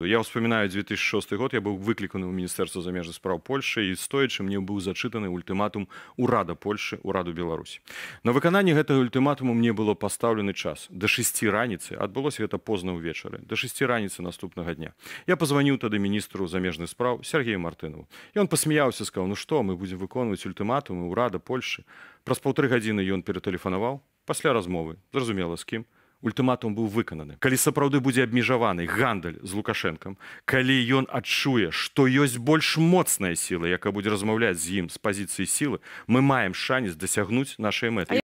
Я вспоминаю 2006 год, я был выкликан в Министерство замежных справ Польши, и стоячи мне был зачитанный ультиматум Урада Польши, Ураду Беларуси. На выполнение этого ультиматума мне было поставлено час, до 6 раницы, отбылось это поздно в вечере, до 6 раницы наступного дня. Я позвонил тогда министру замежных справ Сергею Мартынову, и он посмеялся, сказал, ну что, мы будем выполнять ультиматумы Урада Польши. Про полторы годины он перетелефоновал, после размовы, зрозумело с кем, ультыматум быў выкананы калі сапраўды будзе абмежаваны гандаль з лукашэнкам калі ён адчуе што ёсць больш моцная сіла якая будзе размаўляць з ім з пазіцыі сілы мы маем шанец дасягнуць нашай мэты